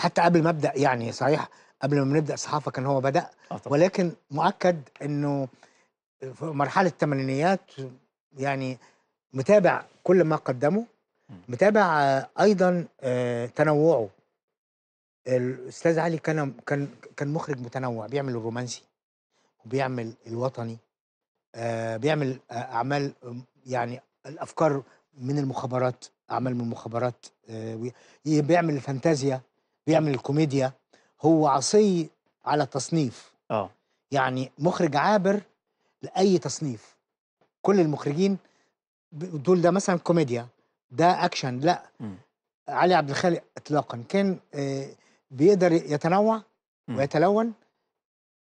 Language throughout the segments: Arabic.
حتى قبل ما ابدا يعني صحيح قبل ما نبدا صحافه كان هو بدا أطلع. آه ولكن مؤكد انه في مرحله الثمانينيات يعني متابع كل ما قدمه متابع ايضا آه، تنوعه الاستاذ علي كان كان كان مخرج متنوع بيعمل الرومانسي وبيعمل الوطني آه، بيعمل اعمال يعني الافكار من المخابرات اعمال من المخابرات بيعمل الفانتازيا بيعمل الكوميديا هو عصي على التصنيف اه يعني مخرج عابر لاي تصنيف كل المخرجين دول ده مثلا كوميديا ده اكشن لا م. علي عبد الخالق اطلاقا كان آه، بيقدر يتنوع م. ويتلون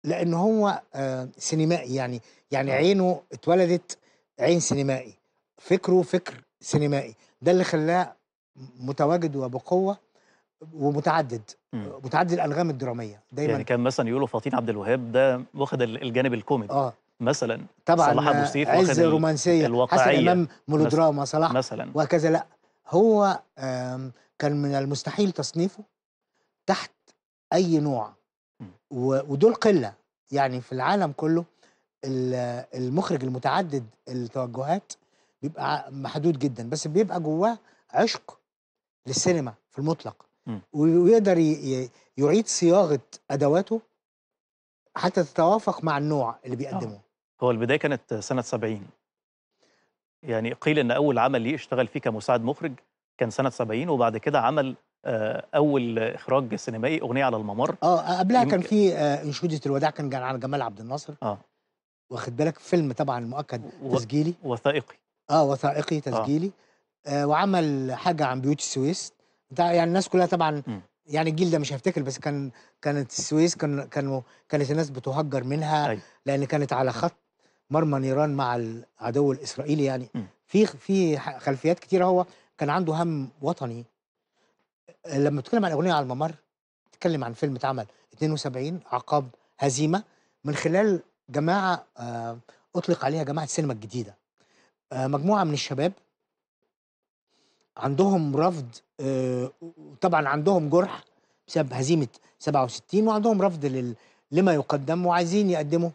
لان هو آه، سينمائي يعني يعني آه. عينه اتولدت عين سينمائي فكره فكر سينمائي ده اللي خلاه متواجد وبقوه ومتعدد مم. متعدد الانغام الدراميه دايما يعني كان مثلا يقولوا فاطين عبد الوهاب ده واخد الجانب الكوميدي اه مثلا طبعا صلاح ابو سيف عز رومانسيه الواقعيه حسن امام ملودراما صلاح مثلا وهكذا لا هو كان من المستحيل تصنيفه تحت اي نوع ودول قله يعني في العالم كله المخرج المتعدد التوجهات بيبقى محدود جدا بس بيبقى جواه عشق للسينما في المطلق ويقدر يعيد صياغه ادواته حتى تتوافق مع النوع اللي آه. بيقدمه هو البدايه كانت سنه 70 يعني قيل ان اول عمل ليه اشتغل فيه كمساعد مخرج كان سنه 70 وبعد كده عمل آه، اول اخراج سينمائي اغنيه على الممر اه, آه، قبلها كان في انشوده الوداع كان على جمال عبد الناصر اه واخد بالك فيلم طبعا مؤكد و... تسجيلي وثائقي اه وثائقي تسجيلي آه. آه وعمل حاجه عن بيوت السويس بتاع يعني الناس كلها طبعا يعني الجيل ده مش هيفتكر بس كان كانت السويس كان كانوا كانت الناس بتهجر منها أيوة. لان كانت على خط مرمى نيران مع العدو الاسرائيلي يعني في في خلفيات كتيره هو كان عنده هم وطني لما بتتكلم عن اغنيه على الممر بتتكلم عن فيلم اتعمل 72 عقاب هزيمه من خلال جماعه آه، اطلق عليها جماعه السينما الجديده آه، مجموعه من الشباب عندهم رفض آه، طبعا عندهم جرح بسبب هزيمه 67 وعندهم رفض لما يقدم وعايزين يقدموا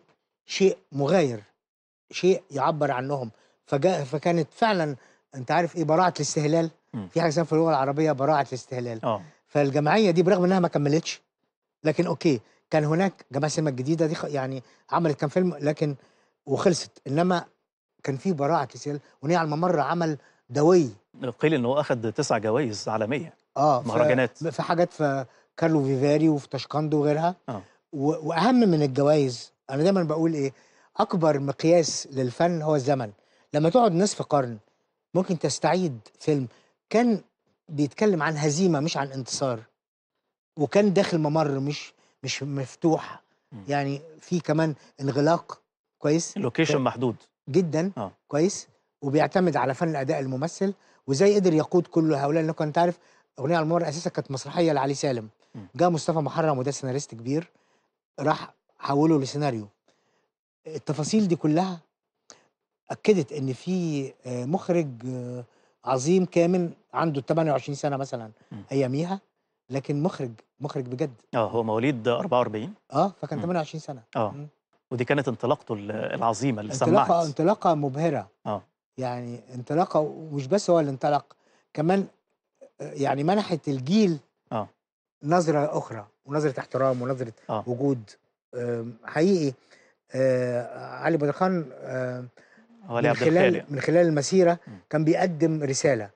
شيء مغاير شيء يعبر عنهم فجاء فكانت فعلا انت عارف ايه براعه الاستهلال في حاجه اسمها في اللغه العربيه براعه الاستهلال أوه. فالجمعيه دي برغم انها ما كملتش لكن اوكي كان هناك جماعه سينما الجديده دي يعني عملت كام فيلم لكن وخلصت انما كان في براعه الاستهلال ونهي على الممر عمل دوي قيل ان هو اخذ تسع جوائز عالميه اه مهرجانات في حاجات في كارلو فيفاري وفي تاشكندو وغيرها آه. واهم من الجوائز انا دايما بقول ايه اكبر مقياس للفن هو الزمن لما تقعد نصف قرن ممكن تستعيد فيلم كان بيتكلم عن هزيمه مش عن انتصار وكان داخل ممر مش مش مفتوح يعني في كمان انغلاق كويس اللوكيشن محدود جدا آه. كويس وبيعتمد على فن اداء الممثل وازاي قدر يقود كل هؤلاء لانه كنت عارف اغنيه على المر اساسا كانت مسرحيه لعلي سالم جاء مصطفى محرم وده سيناريست كبير راح حوله لسيناريو التفاصيل دي كلها اكدت ان في آه، مخرج آه، عظيم كامل عنده 28 سنه مثلا اياميها لكن مخرج مخرج بجد اه هو مواليد 44 اه فكان 28 سنه اه ودي كانت انطلاقته العظيمه اللي انطلاقة سمعت انطلاقه مبهره اه يعني انطلاقه ومش بس هو اللي انطلق كمان يعني منحت الجيل اه نظره اخرى ونظره احترام ونظره آه. وجود حقيقي آه، علي بدرخان من خلال من خلال المسيره كان بيقدم رساله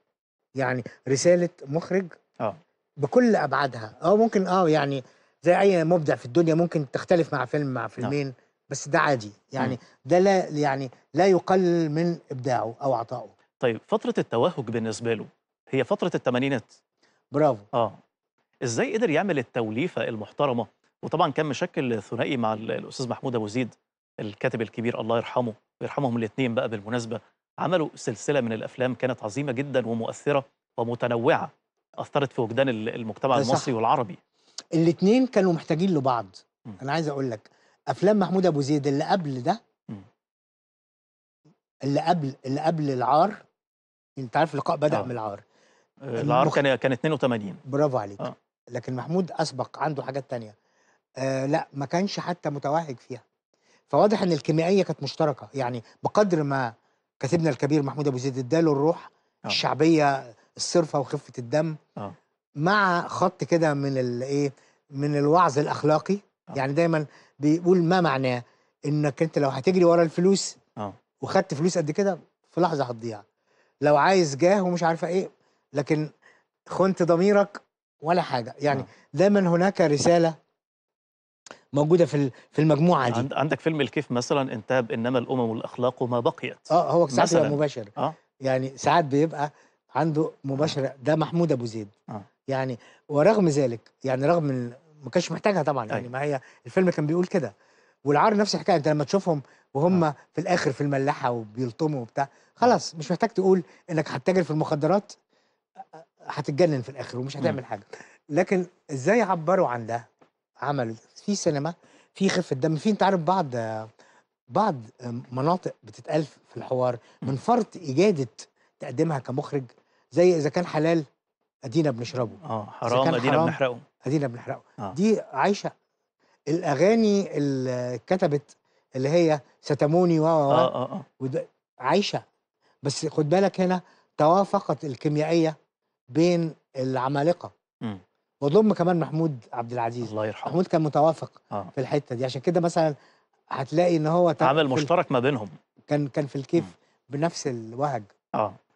يعني رساله مخرج اه بكل ابعادها اه ممكن اه يعني زي اي مبدع في الدنيا ممكن تختلف مع فيلم مع نعم. فيلمين آه. بس ده عادي يعني ده لا يعني لا يقلل من ابداعه او عطائه طيب فتره التوهج بالنسبه له هي فتره الثمانينات برافو اه ازاي قدر يعمل التوليفه المحترمه وطبعا كان مشكل ثنائي مع الاستاذ محمود ابو زيد الكاتب الكبير الله يرحمه ويرحمهم الاثنين بقى بالمناسبه عملوا سلسله من الافلام كانت عظيمه جدا ومؤثره ومتنوعه اثرت في وجدان المجتمع المصري والعربي الاثنين كانوا محتاجين لبعض م. انا عايز اقول لك افلام محمود ابو زيد اللي قبل ده اللي قبل اللي قبل العار انت عارف اللقاء بدا آه. من العار آه، العار المخ... كان كان 82 برافو عليك آه. لكن محمود اسبق عنده حاجات ثانيه آه لا ما كانش حتى متوهج فيها فواضح ان الكيميائيه كانت مشتركه يعني بقدر ما كاتبنا الكبير محمود ابو زيد اداله الروح آه. الشعبيه الصرفه وخفه الدم آه. مع خط كده من الايه من الوعظ الاخلاقي آه. يعني دايما بيقول ما معناه انك انت لو هتجري ورا الفلوس اه وخدت فلوس قد كده في لحظه هتضيع لو عايز جاه ومش عارفه ايه لكن خنت ضميرك ولا حاجه يعني أوه. دايما هناك رساله موجوده في في المجموعه دي عندك فيلم الكيف مثلا انتاب انما الامم والاخلاق ما بقيت اه هو ساعات بيبقى مباشر آه. يعني ساعات بيبقى عنده مباشره ده محمود ابو زيد آه. يعني ورغم ذلك يعني رغم ما كانش محتاجها طبعا يعني أيوة. ما هي الفيلم كان بيقول كده والعار نفس الحكايه انت لما تشوفهم وهم آه. في الاخر في الملاحه وبيلطموا وبتاع آه. خلاص مش محتاج تقول انك هتتاجر في المخدرات هتتجنن في الاخر ومش هتعمل حاجه لكن ازاي عبروا عن ده عملوا في سينما في خفه دم في انت عارف بعض بعض مناطق بتتقال في الحوار من فرط اجاده تقدمها كمخرج زي اذا كان حلال ادينا بنشربه اه حرام ادينا بنحرقه ادينا بنحرقه آه. دي عايشه الاغاني اللي كتبت اللي هي ستموني و و آه، آه، آه. عايشه بس خد بالك هنا توافقت الكيميائيه بين العمالقه وضم كمان محمود عبد العزيز الله يرحمه محمود كان متوافق آه. في الحته دي عشان كده مثلا هتلاقي ان هو عمل مشترك ما بينهم كان كان في الكيف م. بنفس الوهج اه